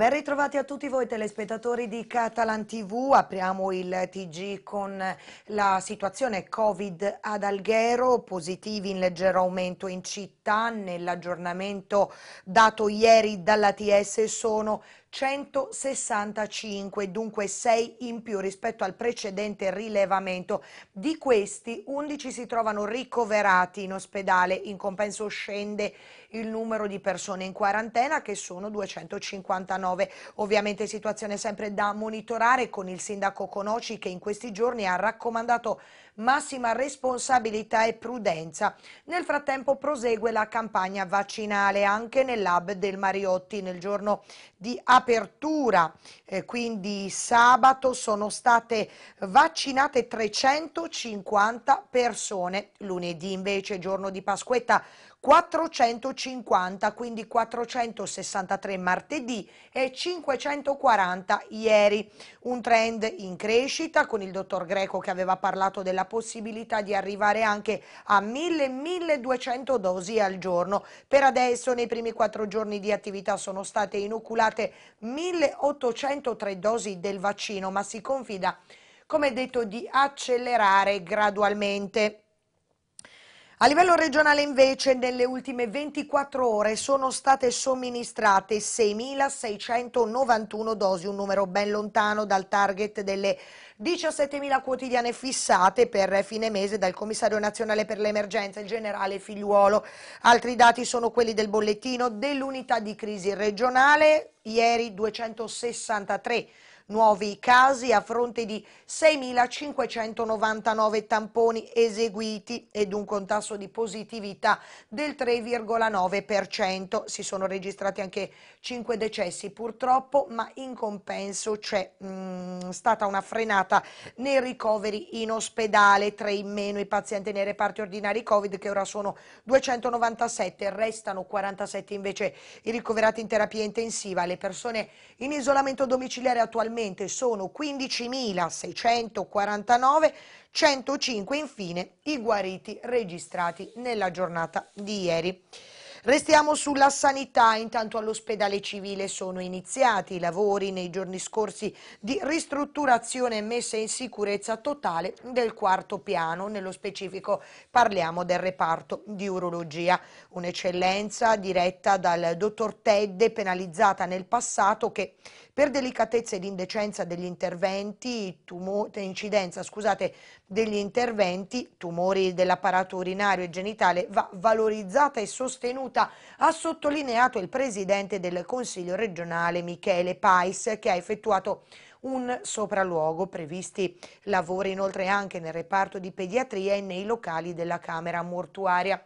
Ben ritrovati a tutti voi telespettatori di Catalan TV, apriamo il TG con la situazione Covid ad Alghero, positivi in leggero aumento in città, nell'aggiornamento dato ieri dall'ATS sono 165, dunque 6 in più rispetto al precedente rilevamento. Di questi 11 si trovano ricoverati in ospedale, in compenso scende il numero di persone in quarantena che sono 259. Ovviamente situazione sempre da monitorare con il sindaco Conoci che in questi giorni ha raccomandato massima responsabilità e prudenza. Nel frattempo prosegue la campagna vaccinale anche nell'hub del Mariotti nel giorno di apertura, eh, quindi sabato sono state vaccinate 350 persone, lunedì invece giorno di Pasquetta 450, quindi 463 martedì e 540 ieri. Un trend in crescita con il dottor Greco che aveva parlato della possibilità di arrivare anche a 1000-1200 dosi al giorno. Per adesso nei primi quattro giorni di attività sono state inoculate 1803 dosi del vaccino, ma si confida, come detto, di accelerare gradualmente. A livello regionale invece nelle ultime 24 ore sono state somministrate 6.691 dosi, un numero ben lontano dal target delle 17.000 quotidiane fissate per fine mese dal Commissario Nazionale per l'Emergenza, il generale Figliuolo. Altri dati sono quelli del bollettino dell'unità di crisi regionale, ieri 263 nuovi casi a fronte di 6.599 tamponi eseguiti ed un contasso di positività del 3,9%. Si sono registrati anche 5 decessi purtroppo, ma in compenso c'è mm, stata una frenata nei ricoveri in ospedale, tre in meno i pazienti nei reparti ordinari Covid che ora sono 297, restano 47 invece i ricoverati in terapia intensiva. Le persone in isolamento domiciliare attualmente attualmente sono 15.649, 105 infine i guariti registrati nella giornata di ieri. Restiamo sulla sanità, intanto all'ospedale civile sono iniziati i lavori nei giorni scorsi di ristrutturazione e messa in sicurezza totale del quarto piano, nello specifico parliamo del reparto di urologia, un'eccellenza diretta dal dottor Tedde penalizzata nel passato che per delicatezza ed indecenza degli interventi, tumo, incidenza scusate, degli interventi, tumori dell'apparato urinario e genitale va valorizzata e sostenuta, ha sottolineato il Presidente del Consiglio regionale Michele Pais che ha effettuato un sopralluogo, previsti lavori inoltre anche nel reparto di pediatria e nei locali della Camera mortuaria.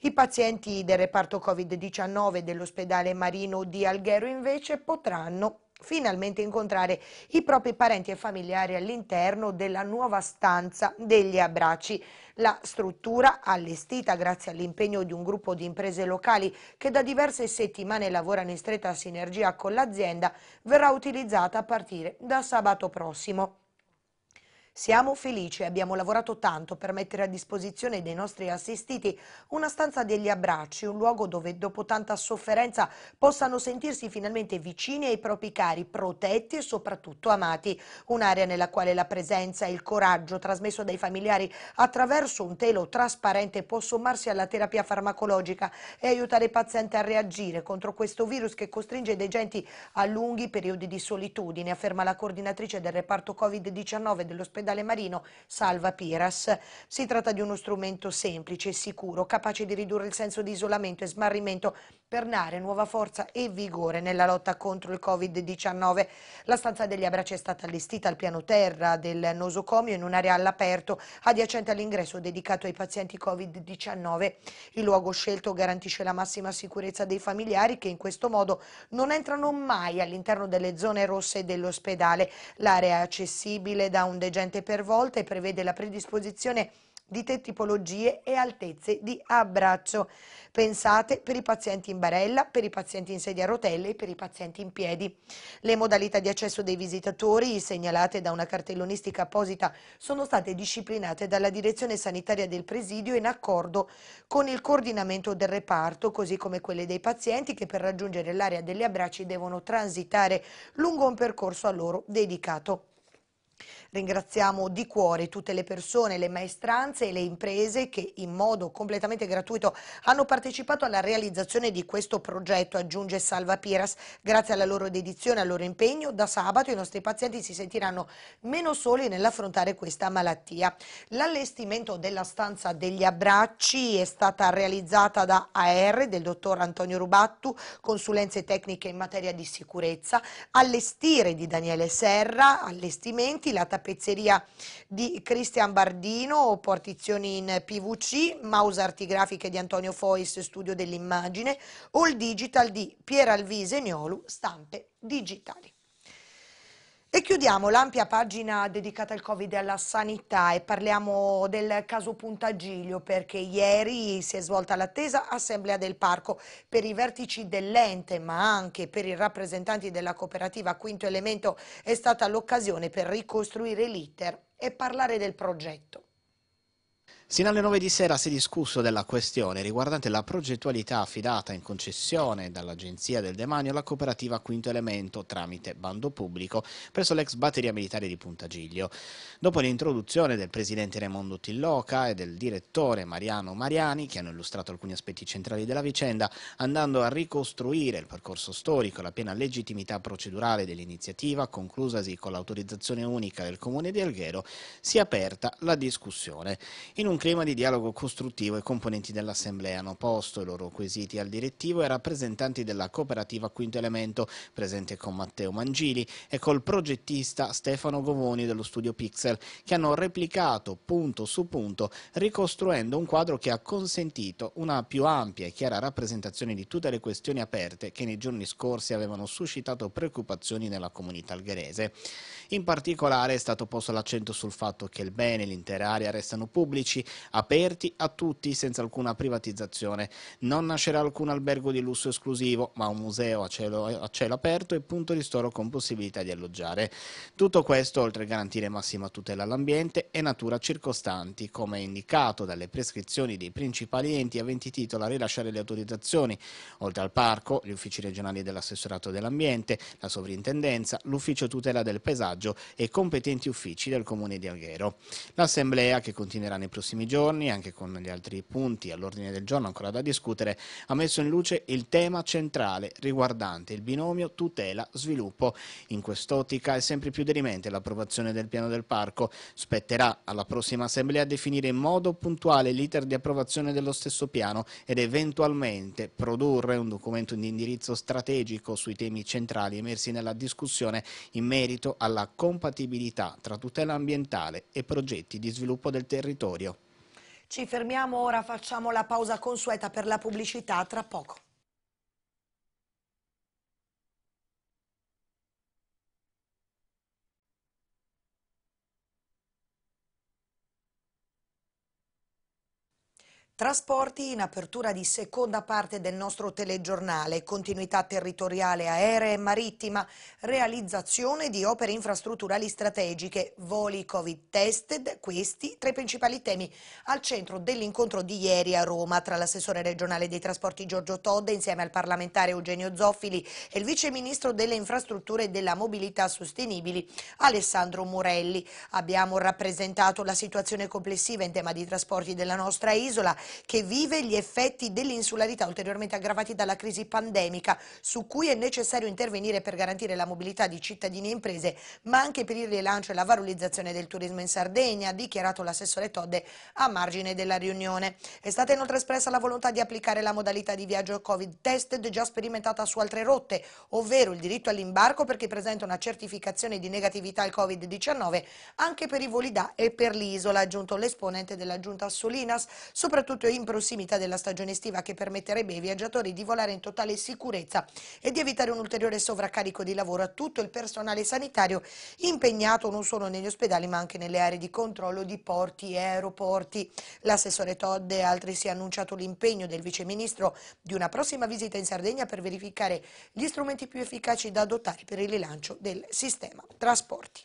I pazienti del reparto Covid-19 dell'ospedale Marino di Alghero invece potranno finalmente incontrare i propri parenti e familiari all'interno della nuova stanza degli abbracci. La struttura, allestita grazie all'impegno di un gruppo di imprese locali che da diverse settimane lavorano in stretta sinergia con l'azienda, verrà utilizzata a partire da sabato prossimo. Siamo felici e abbiamo lavorato tanto per mettere a disposizione dei nostri assistiti una stanza degli abbracci, un luogo dove dopo tanta sofferenza possano sentirsi finalmente vicini ai propri cari, protetti e soprattutto amati. Un'area nella quale la presenza e il coraggio trasmesso dai familiari attraverso un telo trasparente può sommarsi alla terapia farmacologica e aiutare il paziente a reagire contro questo virus che costringe dei genti a lunghi periodi di solitudine, afferma la coordinatrice del reparto Covid-19 dell'ospedale dall'ospedale marino Salva Piras. Si tratta di uno strumento semplice e sicuro, capace di ridurre il senso di isolamento e smarrimento per dare nuova forza e vigore nella lotta contro il Covid-19. La stanza degli Abraci è stata allestita al piano terra del nosocomio in un'area all'aperto adiacente all'ingresso dedicato ai pazienti Covid-19. Il luogo scelto garantisce la massima sicurezza dei familiari che in questo modo non entrano mai all'interno delle zone rosse dell'ospedale. L'area è accessibile da un degente per volta e prevede la predisposizione dite tipologie e altezze di abbraccio. Pensate per i pazienti in barella, per i pazienti in sedia a rotelle e per i pazienti in piedi. Le modalità di accesso dei visitatori, segnalate da una cartellonistica apposita, sono state disciplinate dalla direzione sanitaria del presidio in accordo con il coordinamento del reparto, così come quelle dei pazienti che per raggiungere l'area degli abbracci devono transitare lungo un percorso a loro dedicato. Ringraziamo di cuore tutte le persone, le maestranze e le imprese che in modo completamente gratuito hanno partecipato alla realizzazione di questo progetto, aggiunge Salva Piras. Grazie alla loro dedizione, e al loro impegno, da sabato i nostri pazienti si sentiranno meno soli nell'affrontare questa malattia. L'allestimento della stanza degli abbracci è stata realizzata da AR del dottor Antonio Rubattu, consulenze tecniche in materia di sicurezza, allestire di Daniele Serra, allestimenti Marchetti, la tappezzeria di Cristian Bardino, portizioni in PVC, mouse artigrafiche di Antonio Fois, studio dell'immagine, all digital di Pier Alvise Gnolu, stampe digitali. E chiudiamo l'ampia pagina dedicata al Covid e alla sanità e parliamo del caso Puntagiglio perché ieri si è svolta l'attesa assemblea del parco per i vertici dell'ente ma anche per i rappresentanti della cooperativa Quinto Elemento è stata l'occasione per ricostruire l'iter e parlare del progetto. Sino alle 9 di sera si è discusso della questione riguardante la progettualità affidata in concessione dall'Agenzia del Demanio alla cooperativa Quinto Elemento tramite bando pubblico presso l'ex batteria militare di Punta Giglio. Dopo l'introduzione del presidente Raimondo Tilloca e del direttore Mariano Mariani, che hanno illustrato alcuni aspetti centrali della vicenda, andando a ricostruire il percorso storico e la piena legittimità procedurale dell'iniziativa, conclusasi con l'autorizzazione unica del comune di Alghero, si è aperta la discussione. In un clima di dialogo costruttivo i componenti dell'Assemblea hanno posto i loro quesiti al direttivo e rappresentanti della cooperativa Quinto Elemento, presente con Matteo Mangili e col progettista Stefano Govoni dello studio Pixel, che hanno replicato punto su punto, ricostruendo un quadro che ha consentito una più ampia e chiara rappresentazione di tutte le questioni aperte che nei giorni scorsi avevano suscitato preoccupazioni nella comunità algherese. In particolare è stato posto l'accento sul fatto che il bene e l'intera area restano pubblici, aperti a tutti senza alcuna privatizzazione. Non nascerà alcun albergo di lusso esclusivo, ma un museo a cielo, a cielo aperto e punto ristoro con possibilità di alloggiare. Tutto questo oltre a garantire massima tutela all'ambiente e natura circostanti, come indicato dalle prescrizioni dei principali enti aventi titolo a rilasciare le autorizzazioni, oltre al parco, gli uffici regionali dell'assessorato dell'ambiente, la sovrintendenza, l'ufficio tutela del paesaggio monitoraggio e competenti uffici del Comune di Alghero. L'Assemblea, che continuerà nei prossimi giorni, anche con gli altri punti all'ordine del giorno ancora da discutere, ha messo in luce il tema centrale riguardante il binomio tutela-sviluppo. In quest'ottica è sempre più derimente l'approvazione del piano del parco. Spetterà alla prossima Assemblea definire in modo puntuale l'iter di approvazione dello stesso piano ed eventualmente produrre un documento di indirizzo strategico sui temi centrali emersi nella discussione in merito alla compatibilità tra tutela ambientale e progetti di sviluppo del territorio. Ci fermiamo ora, facciamo la pausa consueta per la pubblicità tra poco. Trasporti in apertura di seconda parte del nostro telegiornale, continuità territoriale aerea e marittima, realizzazione di opere infrastrutturali strategiche, voli Covid tested, questi tra i principali temi al centro dell'incontro di ieri a Roma tra l'assessore regionale dei trasporti Giorgio Todde insieme al parlamentare Eugenio Zoffili e il vice ministro delle infrastrutture e della mobilità sostenibili Alessandro Morelli. Abbiamo rappresentato la situazione complessiva in tema di trasporti della nostra isola che vive gli effetti dell'insularità ulteriormente aggravati dalla crisi pandemica su cui è necessario intervenire per garantire la mobilità di cittadini e imprese ma anche per il rilancio e la valorizzazione del turismo in Sardegna, ha dichiarato l'assessore Todde a margine della riunione. È stata inoltre espressa la volontà di applicare la modalità di viaggio Covid tested già sperimentata su altre rotte, ovvero il diritto all'imbarco per chi presenta una certificazione di negatività al Covid-19 anche per i voli da e per l'isola, ha aggiunto l'esponente della giunta Solinas, soprattutto soprattutto in prossimità della stagione estiva che permetterebbe ai viaggiatori di volare in totale sicurezza e di evitare un ulteriore sovraccarico di lavoro a tutto il personale sanitario impegnato non solo negli ospedali ma anche nelle aree di controllo di porti e aeroporti. L'assessore Todde altresì ha annunciato l'impegno del viceministro di una prossima visita in Sardegna per verificare gli strumenti più efficaci da adottare per il rilancio del sistema trasporti.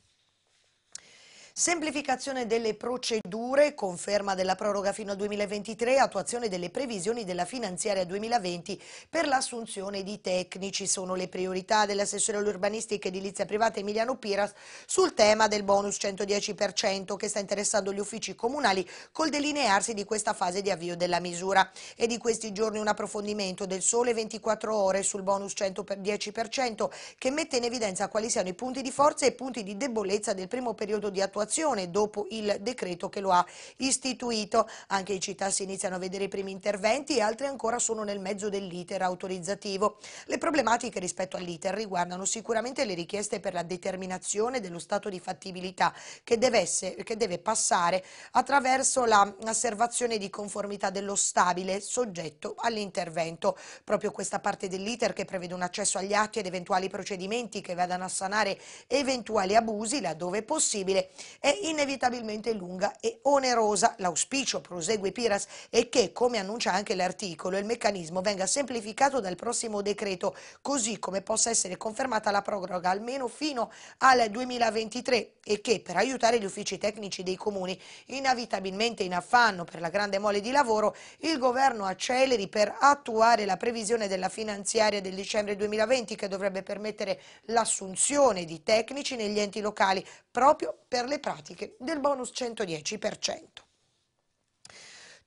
Semplificazione delle procedure, conferma della proroga fino al 2023, attuazione delle previsioni della finanziaria 2020 per l'assunzione di tecnici. Sono le priorità dell'assessore all'urbanistica ed edilizia privata Emiliano Piras sul tema del bonus 110% che sta interessando gli uffici comunali col delinearsi di questa fase di avvio della misura. E di questi giorni un approfondimento del sole 24 ore sul bonus 110% che mette in evidenza quali siano i punti di forza e i punti di debolezza del primo periodo di attuazione attuazione dopo il decreto che lo ha istituito. Anche in città si iniziano a vedere i primi interventi e altri ancora sono nel mezzo dell'iter autorizzativo. Le problematiche rispetto all'iter riguardano sicuramente le richieste per la determinazione dello stato di fattibilità che deve, essere, che deve passare attraverso la osservazione di conformità dello stabile soggetto all'intervento. Proprio questa parte dell'iter che prevede un accesso agli atti ed eventuali procedimenti che vadano a sanare eventuali abusi laddove possibile è inevitabilmente lunga e onerosa. L'auspicio, prosegue Piras, è che, come annuncia anche l'articolo, il meccanismo venga semplificato dal prossimo decreto, così come possa essere confermata la proroga almeno fino al 2023 e che, per aiutare gli uffici tecnici dei comuni, inevitabilmente in affanno per la grande mole di lavoro, il governo acceleri per attuare la previsione della finanziaria del dicembre 2020 che dovrebbe permettere l'assunzione di tecnici negli enti locali proprio per le pratiche del bonus 110%.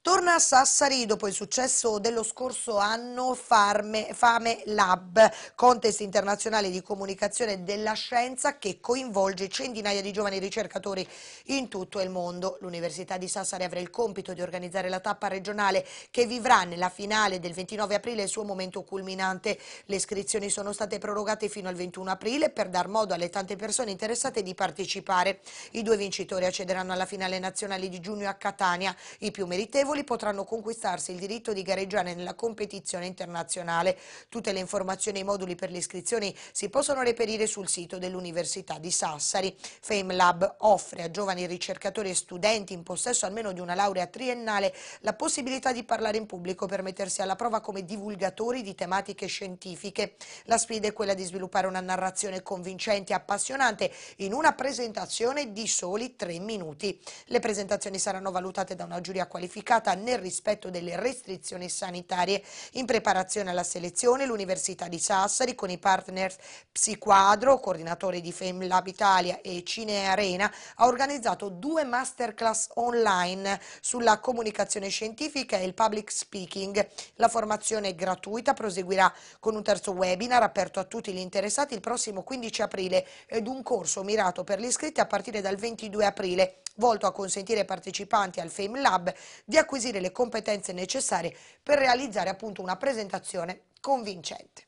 Torna a Sassari dopo il successo dello scorso anno Farme, Fame Lab, contest internazionale di comunicazione della scienza che coinvolge centinaia di giovani ricercatori in tutto il mondo. L'Università di Sassari avrà il compito di organizzare la tappa regionale che vivrà nella finale del 29 aprile il suo momento culminante. Le iscrizioni sono state prorogate fino al 21 aprile per dar modo alle tante persone interessate di partecipare. I due vincitori accederanno alla finale nazionale di giugno a Catania. I più meritevoli favorevoli potranno conquistarsi il diritto di gareggiare nella competizione internazionale. Tutte le informazioni e i moduli per le iscrizioni si possono reperire sul sito dell'Università di Sassari. FameLab offre a giovani ricercatori e studenti in possesso almeno di una laurea triennale la possibilità di parlare in pubblico per mettersi alla prova come divulgatori di tematiche scientifiche. La sfida è quella di sviluppare una narrazione convincente e appassionante in una presentazione di soli tre minuti. Le presentazioni saranno valutate da una giuria qualificata realizzata nel rispetto delle restrizioni sanitarie. In preparazione alla selezione l'Università di Sassari con i partner Psiquadro, coordinatore di Fame Italia e Cine Arena ha organizzato due masterclass online sulla comunicazione scientifica e il public speaking. La formazione è gratuita proseguirà con un terzo webinar aperto a tutti gli interessati il prossimo 15 aprile ed un corso mirato per gli iscritti a partire dal 22 aprile volto a consentire ai partecipanti al FameLab di acquisire acquisire le competenze necessarie per realizzare appunto una presentazione convincente.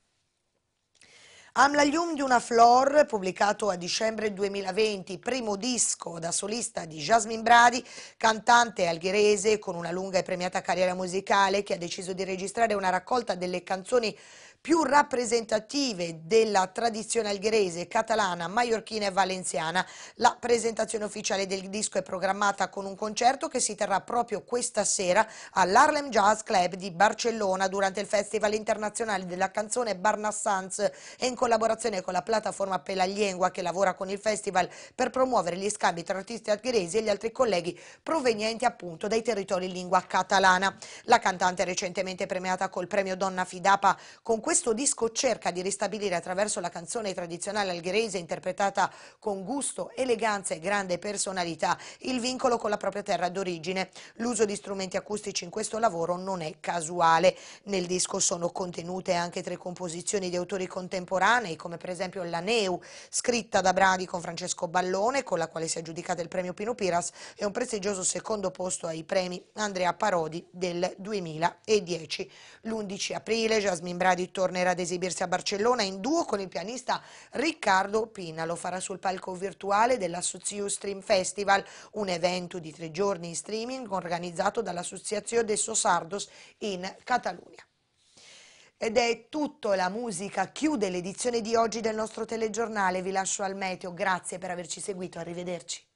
Amlaglium di una Flor, pubblicato a dicembre 2020, primo disco da solista di Jasmine Bradi, cantante algherese con una lunga e premiata carriera musicale che ha deciso di registrare una raccolta delle canzoni più rappresentative della tradizione algherese, catalana, maiorchina e valenziana. La presentazione ufficiale del disco è programmata con un concerto che si terrà proprio questa sera all'Harlem Jazz Club di Barcellona durante il Festival Internazionale della Canzone Barnassans e in collaborazione con la piattaforma Pelaliengua che lavora con il festival per promuovere gli scambi tra artisti algheresi e gli altri colleghi provenienti appunto dai territori in lingua catalana. La cantante recentemente premiata col premio Donna Fidapa con questo questo disco cerca di ristabilire attraverso la canzone tradizionale algherese interpretata con gusto, eleganza e grande personalità il vincolo con la propria terra d'origine. L'uso di strumenti acustici in questo lavoro non è casuale. Nel disco sono contenute anche tre composizioni di autori contemporanei come per esempio La Neu, scritta da Bradi con Francesco Ballone con la quale si è aggiudicata il premio Pino Piras e un prestigioso secondo posto ai premi Andrea Parodi del 2010. L'11 aprile Jasmine Bradi torna tornerà ad esibirsi a Barcellona in duo con il pianista Riccardo Pina. Lo farà sul palco virtuale dell'Assozio Stream Festival, un evento di tre giorni in streaming organizzato dall'Associazione de Sosardos in Catalunya. Ed è tutto, la musica chiude l'edizione di oggi del nostro telegiornale. Vi lascio al meteo, grazie per averci seguito, arrivederci.